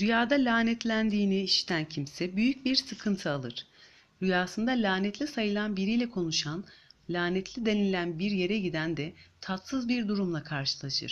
Rüyada lanetlendiğini işiten kimse büyük bir sıkıntı alır. Rüyasında lanetli sayılan biriyle konuşan, lanetli denilen bir yere giden de tatsız bir durumla karşılaşır.